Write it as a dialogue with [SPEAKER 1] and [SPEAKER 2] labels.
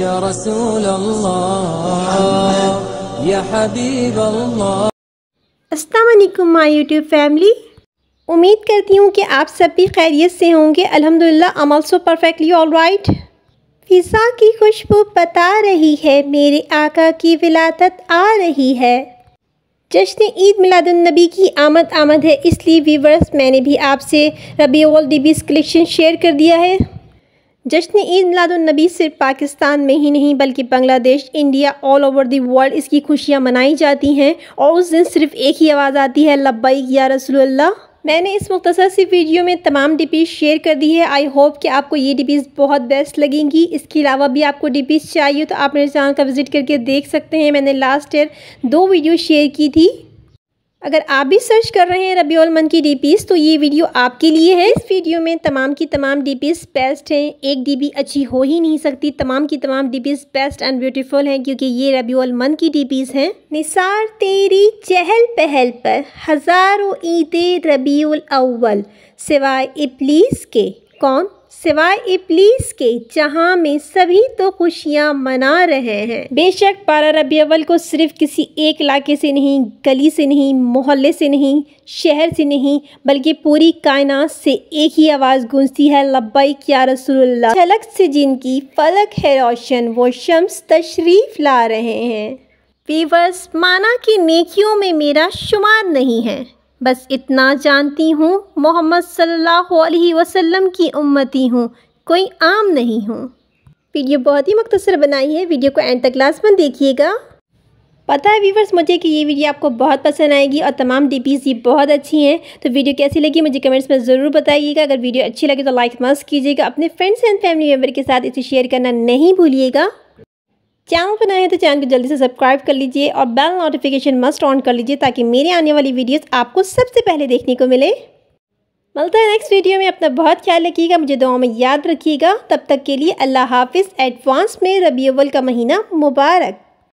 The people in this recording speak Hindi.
[SPEAKER 1] يا رسول الله الله السلام عليكم ماي يوتيوب फैमिली उम्मीद करती हूँ कि आप सब भी खैरियत से होंगे अल्हम्दुलिल्लाह Amal so perfectly all right फिज़ा की खुशबू बता रही है मेरे आका की विलादत आ रही है जश्न ईद मिलादुलनबी की आमद आमद है इसलिए वीवर्स मैंने भी आपसे रबी ओल डिबीज़ कलेक्शन शेयर कर दिया है जश्न ईद मिलादुलनबी सिर्फ पाकिस्तान में ही नहीं बल्कि Bangladesh India all over the world इसकी खुशियाँ मनाई जाती हैं और उस दिन सिर्फ एक ही आवाज़ आती है लब्बैक या रसोल्ला मैंने इस मुख्तर सी वीडियो में तमाम डिपीज़ शेयर कर दी है आई होप कि आपको ये डिपीज़ बहुत बेस्ट लगेंगी इसके अलावा भी आपको डिपीज़ चाहिए तो आप मेरे चैनल का विज़िट करके देख सकते हैं मैंने लास्ट ईयर दो वीडियो शेयर की थी अगर आप भी सर्च कर रहे हैं रबी मन की डी तो ये वीडियो आपके लिए है इस वीडियो में तमाम की तमाम पीस बेस्ट हैं एक डी अच्छी हो ही नहीं सकती तमाम की तमाम पीस बेस्ट एंड ब्यूटीफुल हैं क्योंकि ये रबी मन की पीस हैं निसार तेरी चहल पहल पर हज़ारों ईद रबी अव्वल सिवाय इबलीस के कौन सिवाय इबलीस के जहाँ में सभी तो खुशियाँ मना रहे हैं बेशक पारा रबी अव्वल को सिर्फ किसी एक इलाके से नहीं गली से नहीं मोहल्ले से नहीं शहर से नहीं बल्कि पूरी कायनात से एक ही आवाज़ गूंजती है लब्बई क्या रसूलुल्लाह झलक से जिनकी फलक है रोशन वो शम्स तशरीफ़ ला रहे हैं पीवर्स माना कि नेकियों में मेरा शुमार नहीं है बस इतना जानती हूँ मोहम्मद सल्लल्लाहु अलैहि वसल्लम की उम्मती हूँ कोई आम नहीं हूँ वीडियो बहुत ही मख्तसर बनाई है वीडियो को एंड तक लास्ट में देखिएगा पता है व्यूवर्स मुझे कि ये वीडियो आपको बहुत पसंद आएगी और तमाम डीपीज़ ये बहुत अच्छी हैं तो वीडियो कैसी लगी मुझे कमेंट्स में ज़रूर बताइएगा अगर वीडियो अच्छी लगे तो लाइक मस्त कीजिएगा अपने फ्रेंड्स एंड फैमिली मेम्बर के साथ इसे शेयर करना नहीं भूलिएगा चैनल पर नए हैं तो चैनल को जल्दी से सब्सक्राइब कर लीजिए और बेल नोटिफिकेशन मस्ट ऑन कर लीजिए ताकि मेरे आने वाली वीडियोस आपको सबसे पहले देखने को मिले मिलते हैं नेक्स्ट वीडियो में अपना बहुत ख्याल रखिएगा मुझे दुआ में याद रखिएगा तब तक के लिए अल्लाह हाफिज़ एडवांस में रबी अव्वल का महीना मुबारक